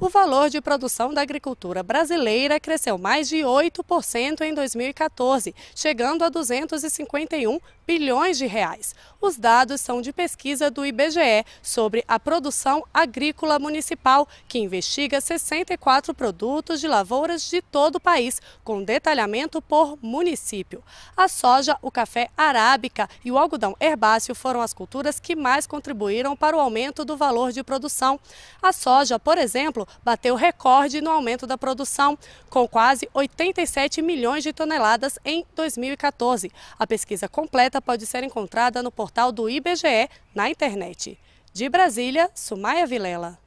o valor de produção da agricultura brasileira cresceu mais de 8% em 2014, chegando a 251 bilhões de reais. Os dados são de pesquisa do IBGE sobre a produção agrícola municipal, que investiga 64 produtos de lavouras de todo o país, com detalhamento por município. A soja, o café arábica e o algodão herbáceo foram as culturas que mais contribuíram para o aumento do valor de produção. A soja, por exemplo, bateu recorde no aumento da produção, com quase 87 milhões de toneladas em 2014. A pesquisa completa pode ser encontrada no portal do IBGE na internet. De Brasília, Sumaia Vilela.